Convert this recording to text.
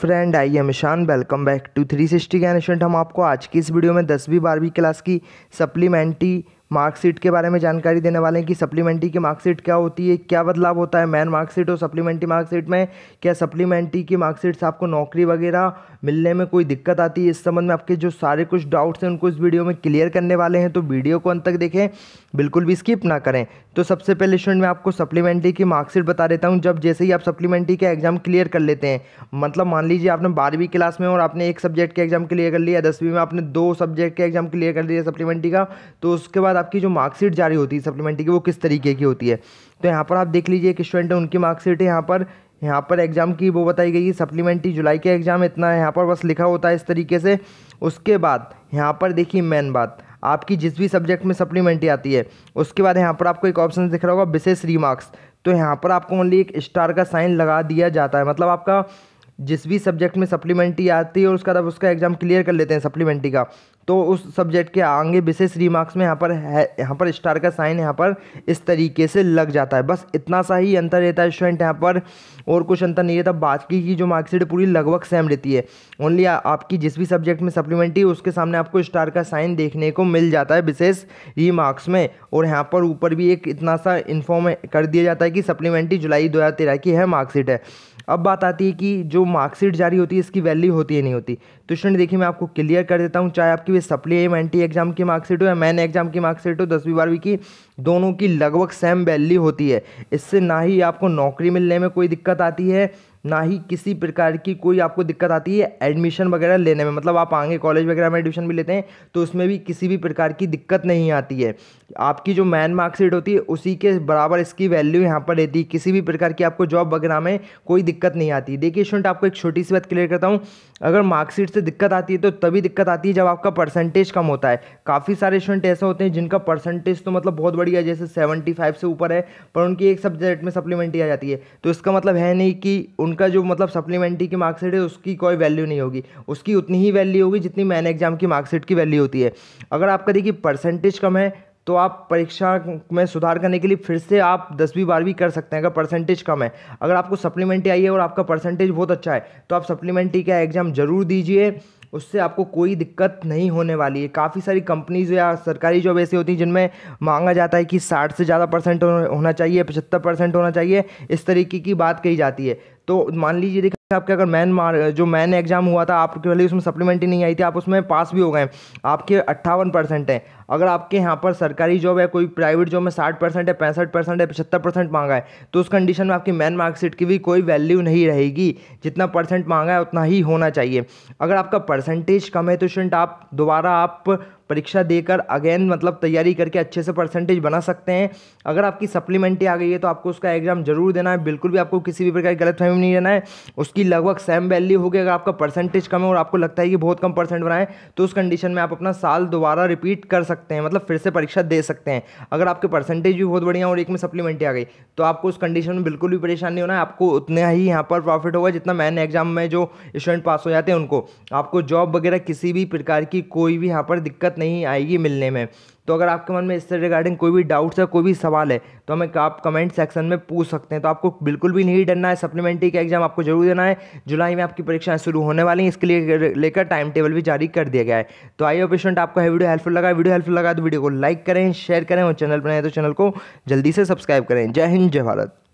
friend I am Ishan welcome back to three sixty कैन हम आपको आज की इस वीडियो में दसवीं बारहवीं क्लास की सप्लीमेंट्री मार्कशीट के बारे में जानकारी देने वाले हैं कि सप्लीमेंट्री की मार्कशीट क्या होती है क्या बदलाव होता है मैन मार्कशीट और सप्लीमेंट्री मार्कशीट में क्या सप्लीमेंट्री की मार्कशीट से आपको नौकरी वगैरह मिलने में कोई दिक्कत आती है इस संबंध में आपके जो सारे कुछ डाउट्स हैं उनको इस वीडियो में क्लियर करने वाले हैं तो वीडियो को अंत तक देखें बिल्कुल भी स्किप ना करें तो सबसे पहले स्टूडेंट मैं आपको सप्लीमेंट्री की मार्कशीट बता देता हूँ जब जैसे ही आप सप्लीमेंट्री का एग्जाम क्लियर कर लेते हैं मतलब मान लीजिए आपने बारहवीं क्लास में और आपने एक सब्जेक्ट के एग्जाम क्लियर कर लिया दसवीं में आपने दो सब्जेक्ट के एग्जाम क्लियर कर लिया सप्लीमेंट्री का तो उसके बाद आपकी जो मार्कशीट जारी होती है सप्लीमेंट्री की वो किस तरीके की होती है तो यहाँ पर आप देख लीजिए एक स्टूडेंट है उनकी मार्कशीट है यहाँ पर यहाँ पर एग्ज़ाम की वो बताई गई है सप्लीमेंट्री जुलाई के एग्ज़ाम इतना है यहाँ पर बस लिखा होता है इस तरीके से उसके बाद यहाँ पर देखिए मेन बात आपकी जिस भी सब्जेक्ट में सप्लीमेंट्री आती है उसके बाद यहाँ पर आपको एक ऑप्शन दिख रहा होगा विशेष रिमार्क्स तो यहाँ पर आपको ओनली एक स्टार का साइन लगा दिया जाता है मतलब आपका जिस भी सब्जेक्ट में सप्लीमेंट्री आती है उसका तब उसका एग्ज़ाम क्लियर कर लेते हैं सप्लीमेंट्री का तो उस सब्जेक्ट के आगे विशेष रिमार्क्स में यहाँ पर है यहाँ पर स्टार का साइन यहाँ पर इस तरीके से लग जाता है बस इतना सा ही अंतर रहता है स्टूडेंट यहाँ पर और कुछ अंतर नहीं रहता बाकी की जो मार्कशीट पूरी लगभग सेम रहती है ओनली आपकी जिस भी सब्जेक्ट में सप्लीमेंट्री उसके सामने आपको स्टार का साइन देखने को मिल जाता है विशेष रिमार्क्स में और यहाँ पर ऊपर भी एक इतना सा इन्फॉर्म कर दिया जाता है कि सप्लीमेंट्री जुलाई दो की है मार्कशीट है अब बात आती है कि जो मार्कशीट जारी होती है इसकी वैल्यू होती है नहीं होती तो स्टूडेंट देखिए मैं आपको क्लियर कर देता हूँ चाहे आपकी वे सप्ली एम एंटी एग्जाम की मार्कशीट हो या मैन एग्जाम की मार्कशीट हो दसवीं बारहवीं की दोनों की लगभग सेम वैल्यू होती है इससे ना ही आपको नौकरी मिलने में कोई दिक्कत आती है ना ही किसी प्रकार की कोई आपको दिक्कत आती है एडमिशन वगैरह लेने में मतलब आप आगे कॉलेज वगैरह में एडमिशन भी लेते हैं तो उसमें भी किसी भी प्रकार की दिक्कत नहीं आती है आपकी जो मैन मार्कशीट होती है उसी के बराबर इसकी वैल्यू यहाँ पर रहती है किसी भी प्रकार की आपको जॉब वगैरह में कोई दिक्कत नहीं आती देखिए स्टूडेंट आपको एक छोटी सी बात क्लियर करता हूँ अगर मार्कशीट से दिक्कत आती है तो तभी दिक्कत आती है जब आपका परसेंटेज कम होता है काफ़ी सारे स्टूडेंट ऐसे होते हैं जिनका परसेंटेज तो मतलब बहुत बढ़िया जैसे सेवेंटी फाइव से ऊपर है पर उनकी एक सब्जेक्ट में सप्लीमेंट्री आ जाती है तो इसका मतलब है नहीं कि उनका जो मतलब सप्लीमेंट्री की मार्कशीट है उसकी कोई वैल्यू नहीं होगी उसकी उतनी ही वैल्यू होगी जितनी मैन एग्जाम की मार्कशीट की वैल्यू होती है अगर आपका देखिए परसेंटेज कम है तो आप परीक्षा में सुधार करने के लिए फिर से आप दसवीं बारहवीं कर सकते हैं अगर परसेंटेज कम है अगर आपको सप्लीमेंट्री आई है और आपका परसेंटेज बहुत अच्छा है तो आप सप्लीमेंट्री का एग्ज़ाम ज़रूर दीजिए उससे आपको कोई दिक्कत नहीं होने वाली है काफ़ी सारी कंपनीज़ या सरकारी जॉब ऐसी होती हैं जिनमें मांगा जाता है कि साठ से ज़्यादा परसेंट होना चाहिए पचहत्तर परसेंट होना चाहिए इस तरीके की बात कही जाती है तो मान लीजिए आपके अगर मैन मार जो मैन एग्जाम हुआ था आपके वाली उसमें सप्लीमेंट्री नहीं आई थी आप उसमें पास भी हो गए आपके अट्ठावन परसेंट है अगर आपके यहाँ पर सरकारी जॉब है कोई प्राइवेट जॉब में साठ परसेंट है पैंसठ परसेंट है पचहत्तर परसेंट मांगा है तो उस कंडीशन में आपकी मैन मार्कशीट की भी कोई वैल्यू नहीं रहेगी जितना परसेंट मांगा है उतना ही होना चाहिए अगर आपका परसेंटेज कम है तो स्टूडेंट आप दोबारा आप परीक्षा देकर अगेन मतलब तैयारी करके अच्छे से परसेंटेज बना सकते हैं अगर आपकी सप्लीमेंट्री आ गई है तो आपको उसका एग्जाम जरूर देना है बिल्कुल भी आपको किसी भी प्रकार की गलत फहमी नहीं देना है उसकी लगभग सेम वैल्यू होगी अगर आपका परसेंटेज कम है और आपको लगता है कि बहुत कम परसेंट बनाए तो उस कंडीशन में आप अपना साल दोबारा रिपीट कर सकते हैं मतलब फिर से परीक्षा दे सकते हैं अगर आपके परसेंटेज भी बहुत बढ़िया और एक में सप्लीमेंट्री आ गई तो आपको उस कंडीशन में बिल्कुल भी परेशान नहीं होना है आपको उतना ही यहाँ पर प्रॉफिट होगा जितना मैन एग्जाम में जो स्टूडेंट पास हो जाते हैं उनको आपको जॉब वगैरह किसी भी प्रकार की कोई भी यहाँ पर दिक्कत नहीं आएगी मिलने में तो अगर आपके मन में इससे रिगार्डिंग कोई भी डाउट्स है कोई भी सवाल है तो हमें आप कमेंट सेक्शन में पूछ सकते हैं तो आपको बिल्कुल भी नहीं डरना है सप्लीमेंट्री का एग्जाम आपको जरूर देना है जुलाई में आपकी परीक्षाएं शुरू होने वाली हैं इसके लिए लेकर टाइम टेबल भी जारी कर दिया गया है तो आइए पेशेंट आपको है वीडियो हेल्पफुल लगा वीडियो हेल्पफुल लगा तो वीडियो को लाइक करें शेयर करें और चैनल पर नए तो चैनल को जल्दी से सब्सक्राइब करें जय हिंद जय भारत